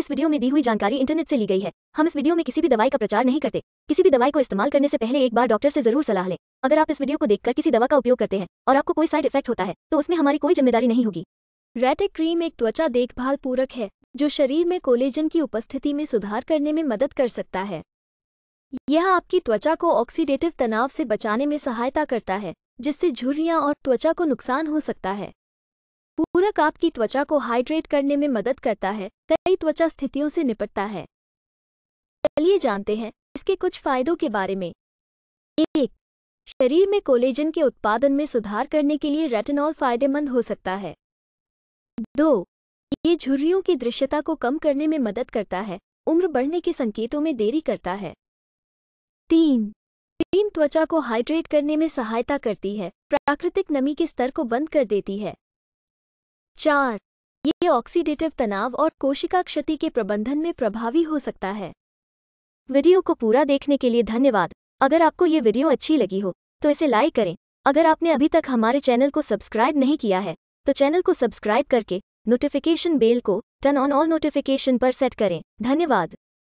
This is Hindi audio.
इस वीडियो में दी हुई जानकारी इंटरनेट से ली गई है हम इस वीडियो में किसी भी दवाई का प्रचार नहीं करते किसी भी दवाई को इस्तेमाल करने से पहले एक बार डॉक्टर से जरूर सलाह लें अगर आप इस वीडियो को देखकर किसी दवा का उपयोग करते हैं और आपको कोई साइड इफेक्ट होता है तो उसमें हमारी कोई जिम्मेदारी नहीं होगी रेटेक क्रीम एक त्वचा देखभाल पूरक है जो शरीर में कोलेजन की उपस्थिति में सुधार करने में मदद कर सकता है यह आपकी त्वचा को ऑक्सीडेटिव तनाव से बचाने में सहायता करता है जिससे झुर्रियाँ और त्वचा को नुकसान हो सकता है पूरक आपकी त्वचा को हाइड्रेट करने में मदद करता है कई त्वचा स्थितियों से निपटता है चलिए जानते हैं इसके कुछ फायदों के बारे में एक शरीर में कोलेजन के उत्पादन में सुधार करने के लिए रेटिनॉल फायदेमंद हो सकता है दो ये झुर्रियों की दृश्यता को कम करने में मदद करता है उम्र बढ़ने के संकेतों में देरी करता है तीन क्रीम त्वचा को हाइड्रेट करने में सहायता करती है प्राकृतिक नमी के स्तर को बंद कर देती है चार ये ऑक्सीडेटिव तनाव और कोशिका क्षति के प्रबंधन में प्रभावी हो सकता है वीडियो को पूरा देखने के लिए धन्यवाद अगर आपको ये वीडियो अच्छी लगी हो तो इसे लाइक करें अगर आपने अभी तक हमारे चैनल को सब्सक्राइब नहीं किया है तो चैनल को सब्सक्राइब करके नोटिफिकेशन बेल को टर्न ऑन ऑल नोटिफिकेशन पर सेट करें धन्यवाद